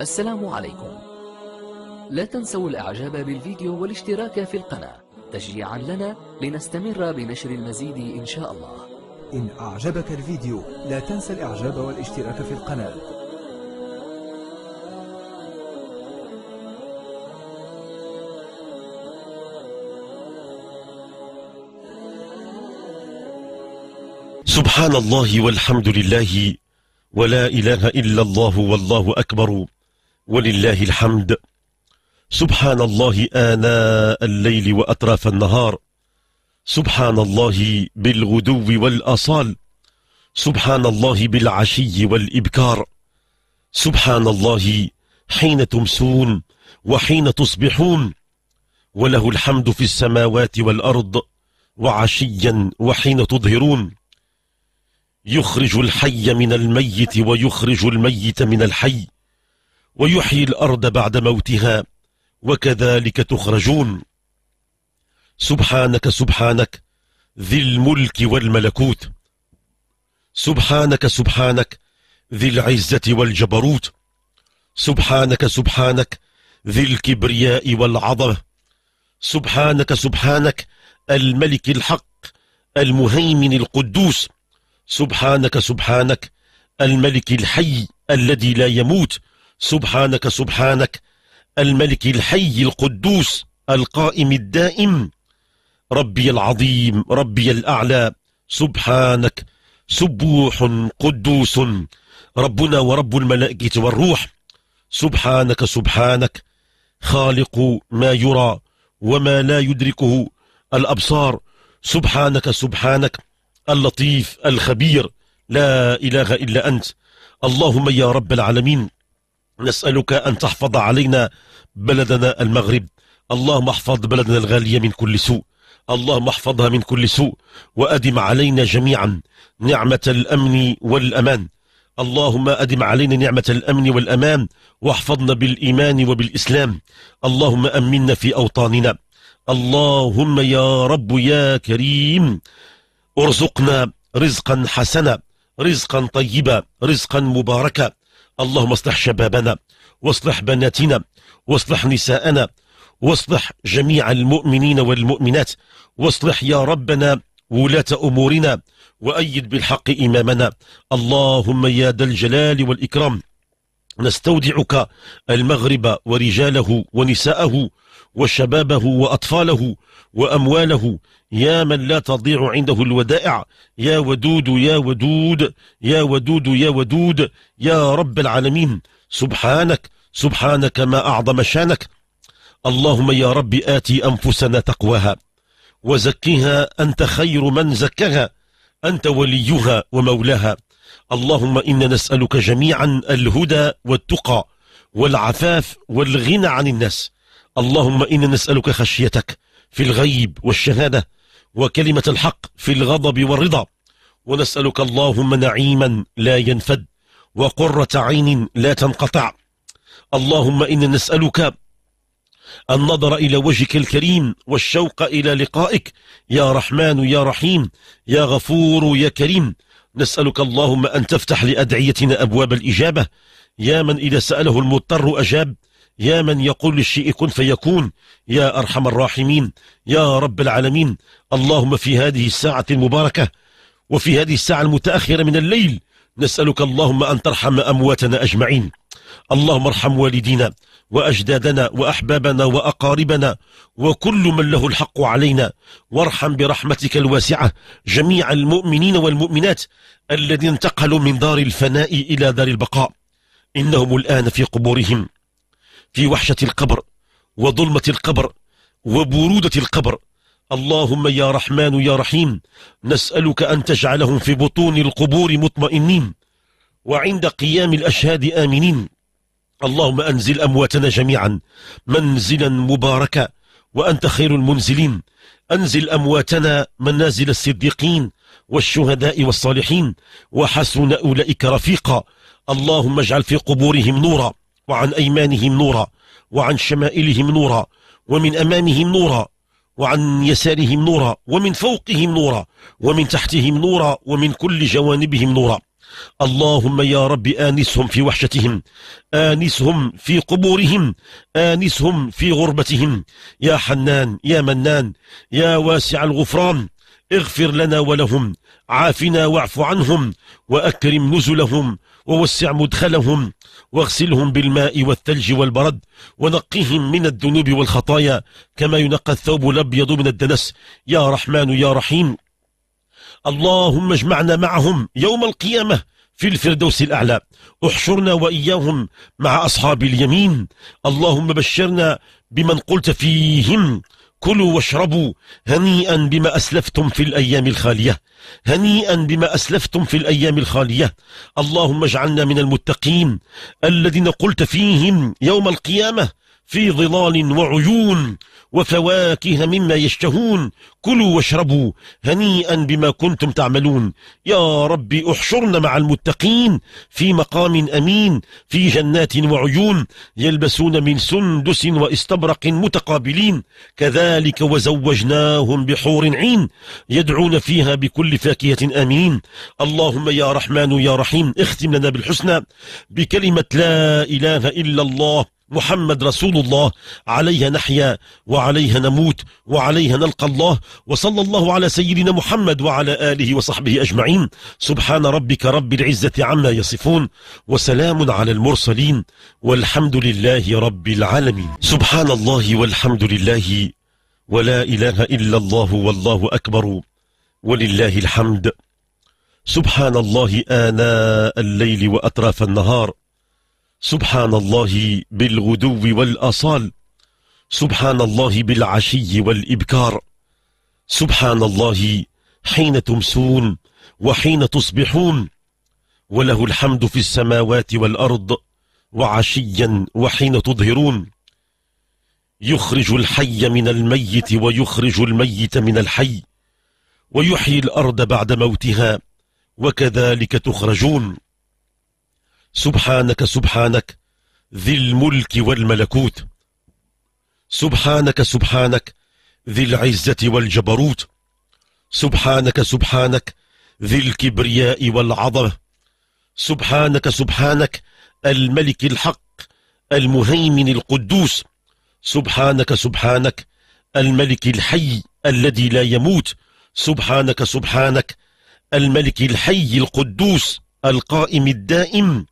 السلام عليكم لا تنسوا الاعجاب بالفيديو والاشتراك في القناة تشجيعا لنا لنستمر بنشر المزيد ان شاء الله إن أعجبك الفيديو لا تنسى الإعجاب والاشتراك في القناة سبحان الله والحمد لله ولا إله إلا الله والله أكبر ولله الحمد سبحان الله آناء الليل وأطراف النهار سبحان الله بالغدو والأصال سبحان الله بالعشي والإبكار سبحان الله حين تمسون وحين تصبحون وله الحمد في السماوات والأرض وعشيا وحين تظهرون يخرج الحي من الميت ويخرج الميت من الحي ويحيي الأرض بعد موتها وكذلك تخرجون سبحانك سبحانك ذي الملك والملكوت سبحانك سبحانك ذي العزة والجبروت سبحانك سبحانك ذي الكبرياء والعظمة سبحانك سبحانك الملك الحق المهيمن القدوس سبحانك سبحانك الملك الحي الذي لا يموت سبحانك سبحانك الملك الحي القدوس القائم الدائم ربي العظيم ربي الأعلى سبحانك سبوح قدوس ربنا ورب الملائكة والروح سبحانك سبحانك خالق ما يرى وما لا يدركه الأبصار سبحانك سبحانك اللطيف الخبير لا إله إلا أنت اللهم يا رب العالمين نسألك أن تحفظ علينا بلدنا المغرب اللهم احفظ بلدنا الغالية من كل سوء اللهم احفظها من كل سوء وأدم علينا جميعا نعمة الأمن والأمان اللهم أدم علينا نعمة الأمن والأمان واحفظنا بالإيمان وبالإسلام اللهم أمنا في أوطاننا اللهم يا رب يا كريم ارزقنا رزقا حسنا رزقا طيبا رزقا مباركا اللهم اصلح شبابنا واصلح بناتنا واصلح نساءنا واصلح جميع المؤمنين والمؤمنات واصلح يا ربنا ولاة أمورنا وأيد بالحق إمامنا اللهم يا ذا الجلال والإكرام نستودعك المغرب ورجاله ونساءه وشبابه وأطفاله وأمواله يا من لا تضيع عنده الودائع يا ودود يا ودود يا ودود يا ودود يا رب العالمين سبحانك سبحانك ما أعظم شانك اللهم يا رب آتي أنفسنا تقواها وزكها أنت خير من زكها أنت وليها ومولاها اللهم إنا نسألك جميعا الهدى والتقى والعفاف والغنى عن الناس اللهم إنا نسألك خشيتك في الغيب والشهادة وكلمة الحق في الغضب والرضا ونسألك اللهم نعيما لا ينفد وقرة عين لا تنقطع اللهم إنا نسألك النظر إلى وجهك الكريم والشوق إلى لقائك يا رحمن يا رحيم يا غفور يا كريم نسألك اللهم أن تفتح لأدعيتنا أبواب الإجابة يا من إذا سأله المضطر أجاب يا من يقول للشيء كن فيكون يا أرحم الراحمين يا رب العالمين اللهم في هذه الساعة المباركة وفي هذه الساعة المتأخرة من الليل نسألك اللهم أن ترحم أمواتنا أجمعين اللهم ارحم والدينا وأجدادنا وأحبابنا وأقاربنا وكل من له الحق علينا وارحم برحمتك الواسعة جميع المؤمنين والمؤمنات الذين انتقلوا من دار الفناء إلى دار البقاء إنهم الآن في قبورهم في وحشة القبر وظلمة القبر وبرودة القبر اللهم يا رحمن يا رحيم نسألك أن تجعلهم في بطون القبور مطمئنين وعند قيام الأشهاد آمنين اللهم أنزل أمواتنا جميعا منزلا مباركا وأنت خير المنزلين أنزل أمواتنا منازل الصديقين والشهداء والصالحين وحسن أولئك رفيقا اللهم اجعل في قبورهم نورا وعن أيمانهم نورا وعن شمائلهم نورا ومن أمامهم نورا وعن يسارهم نورا ومن فوقهم نورا ومن تحتهم نورا ومن كل جوانبهم نورا اللهم يا رب آنسهم في وحشتهم آنسهم في قبورهم آنسهم في غربتهم يا حنان يا منان يا واسع الغفران اغفر لنا ولهم عافنا واعف عنهم وأكرم نزلهم ووسع مدخلهم واغسلهم بالماء والثلج والبرد ونقهم من الذنوب والخطايا كما ينقى الثوب الأبيض من الدنس يا رحمن يا رحيم اللهم اجمعنا معهم يوم القيامة في الفردوس الأعلى احشرنا وإياهم مع أصحاب اليمين اللهم بشرنا بمن قلت فيهم كلوا واشربوا هنيئا بما أسلفتم في الأيام الخالية هنيئا بما أسلفتم في الأيام الخالية اللهم اجعلنا من المتقين الذين قلت فيهم يوم القيامة في ظلال وعيون وفواكه مما يشتهون كلوا واشربوا هنيئا بما كنتم تعملون يا رب احشرنا مع المتقين في مقام أمين في جنات وعيون يلبسون من سندس واستبرق متقابلين كذلك وزوجناهم بحور عين يدعون فيها بكل فاكهة امين اللهم يا رحمن يا رحيم اختم لنا بالحسنى بكلمة لا إله إلا الله محمد رسول الله عليها نحيا وعليها نموت وعليها نلقى الله وصلى الله على سيدنا محمد وعلى آله وصحبه أجمعين سبحان ربك رب العزة عما يصفون وسلام على المرسلين والحمد لله رب العالمين سبحان الله والحمد لله ولا إله إلا الله والله أكبر ولله الحمد سبحان الله آناء الليل وأطراف النهار سبحان الله بالغدو والأصال سبحان الله بالعشي والإبكار سبحان الله حين تمسون وحين تصبحون وله الحمد في السماوات والأرض وعشيا وحين تظهرون يخرج الحي من الميت ويخرج الميت من الحي ويحيي الأرض بعد موتها وكذلك تخرجون سبحانك سبحانك ذي الملك والملكوت سبحانك سبحانك ذي العزة والجبروت سبحانك سبحانك ذي الكبرياء والعظمة سبحانك سبحانك الملك الحق المهيمن القدوس سبحانك سبحانك الملك الحي الذي لا يموت سبحانك سبحانك الملك الحي القدوس القائم الدائم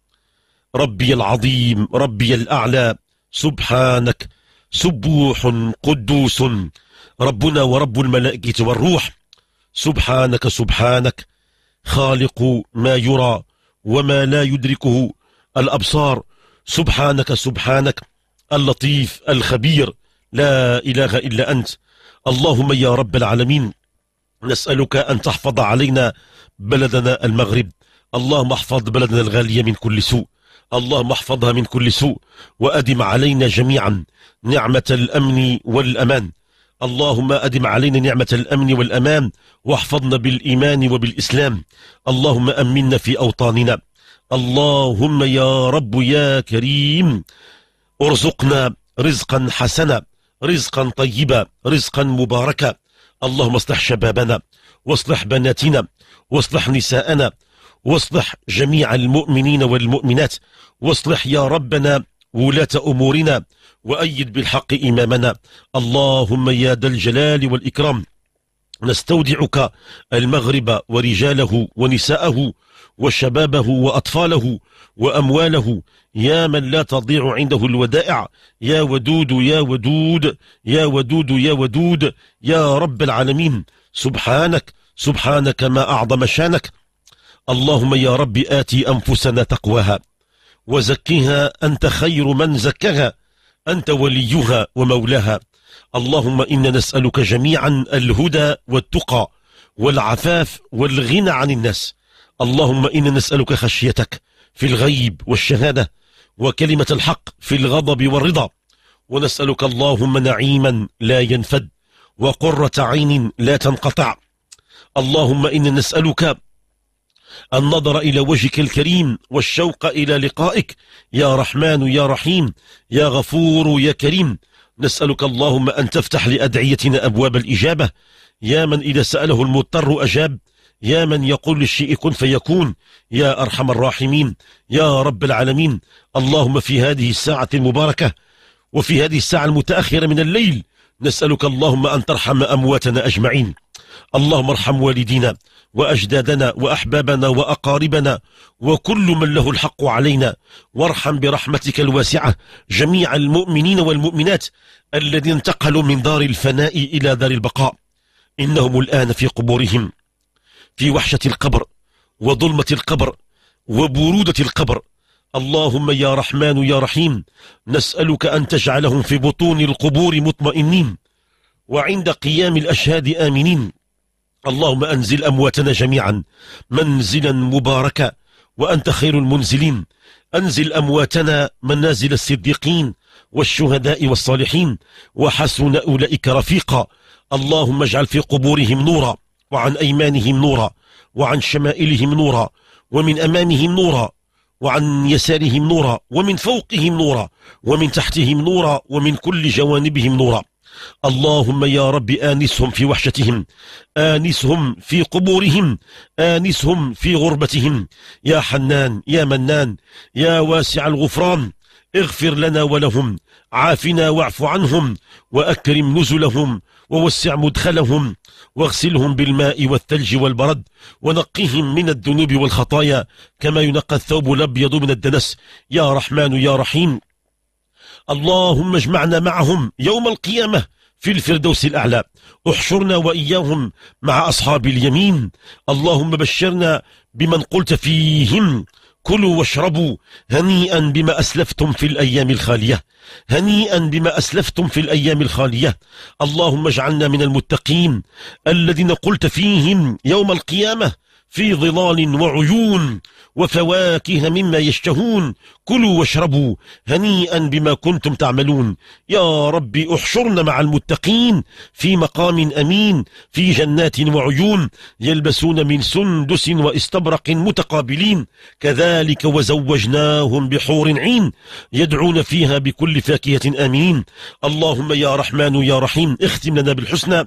ربي العظيم ربي الأعلى سبحانك سبوح قدوس ربنا ورب الملائكة والروح سبحانك سبحانك خالق ما يرى وما لا يدركه الأبصار سبحانك سبحانك اللطيف الخبير لا إله إلا أنت اللهم يا رب العالمين نسألك أن تحفظ علينا بلدنا المغرب اللهم احفظ بلدنا الغالية من كل سوء اللهم احفظها من كل سوء وأدم علينا جميعا نعمة الأمن والأمان اللهم أدم علينا نعمة الأمن والأمان واحفظنا بالإيمان وبالإسلام اللهم أمنا في أوطاننا اللهم يا رب يا كريم ارزقنا رزقا حسنا رزقا طيبا رزقا مباركا اللهم اصلح شبابنا واصلح بناتنا واصلح نساءنا واصلح جميع المؤمنين والمؤمنات واصلح يا ربنا ولاة أمورنا وأيد بالحق إمامنا اللهم يا ذا الجلال والإكرام نستودعك المغرب ورجاله ونساءه وشبابه وأطفاله وأمواله يا من لا تضيع عنده الودائع يا ودود يا ودود يا ودود يا ودود يا رب العالمين سبحانك سبحانك ما أعظم شانك اللهم يا رب آتي أنفسنا تقواها وزكها أنت خير من زكها أنت وليها ومولاها اللهم إنا نسألك جميعا الهدى والتقى والعفاف والغنى عن الناس اللهم إنا نسألك خشيتك في الغيب والشهادة وكلمة الحق في الغضب والرضا ونسألك اللهم نعيما لا ينفد وقرة عين لا تنقطع اللهم إنا نسألك النظر إلى وجهك الكريم والشوق إلى لقائك يا رحمن يا رحيم يا غفور يا كريم نسألك اللهم أن تفتح لأدعيتنا أبواب الإجابة يا من إذا سأله المضطر أجاب يا من يقول للشيء كن فيكون يا أرحم الراحمين يا رب العالمين اللهم في هذه الساعة المباركة وفي هذه الساعة المتأخرة من الليل نسألك اللهم أن ترحم أمواتنا أجمعين اللهم ارحم والدينا وأجدادنا وأحبابنا وأقاربنا وكل من له الحق علينا وارحم برحمتك الواسعة جميع المؤمنين والمؤمنات الذين انتقلوا من دار الفناء إلى دار البقاء إنهم الآن في قبورهم في وحشة القبر وظلمة القبر وبرودة القبر اللهم يا رحمن يا رحيم نسألك أن تجعلهم في بطون القبور مطمئنين وعند قيام الأشهاد آمنين اللهم أنزل أمواتنا جميعا منزلا مباركا وأنت خير المنزلين أنزل أمواتنا منازل الصديقين والشهداء والصالحين وحسن أولئك رفيقا اللهم اجعل في قبورهم نورا وعن أيمانهم نورا وعن شمائلهم نورا ومن أمامهم نورا وعن يسارهم نورا ومن فوقهم نورا ومن تحتهم نورا ومن كل جوانبهم نورا اللهم يا رب آنسهم في وحشتهم آنسهم في قبورهم آنسهم في غربتهم يا حنان يا منان يا واسع الغفران اغفر لنا ولهم عافنا واعف عنهم وأكرم نزلهم ووسع مدخلهم واغسلهم بالماء والثلج والبرد ونقهم من الذنوب والخطايا كما ينقى الثوب الأبيض من الدنس يا رحمن يا رحيم اللهم اجمعنا معهم يوم القيامة في الفردوس الأعلى احشرنا وإياهم مع أصحاب اليمين اللهم بشرنا بمن قلت فيهم كلوا واشربوا هنيئا بما أسلفتم في الأيام الخالية هنيئا بما أسلفتم في الأيام الخالية اللهم اجعلنا من المتقين الذين قلت فيهم يوم القيامة في ظلال وعيون وفواكه مما يشتهون كلوا واشربوا هنيئا بما كنتم تعملون يا رب احشرنا مع المتقين في مقام أمين في جنات وعيون يلبسون من سندس واستبرق متقابلين كذلك وزوجناهم بحور عين يدعون فيها بكل فاكهة آمين اللهم يا رحمن يا رحيم اختم لنا بالحسنى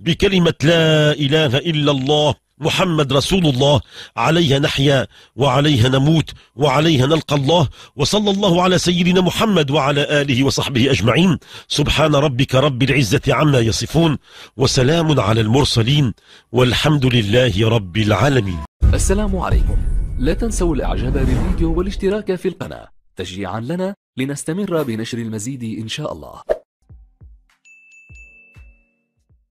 بكلمة لا إله إلا الله محمد رسول الله عليها نحيا وعليها نموت وعليها نلقى الله وصلى الله على سيدنا محمد وعلى آله وصحبه أجمعين سبحان ربك رب العزة عما يصفون وسلام على المرسلين والحمد لله رب العالمين السلام عليكم لا تنسوا الإعجاب بالفيديو والاشتراك في القناة تشجيعا لنا لنستمر بنشر المزيد إن شاء الله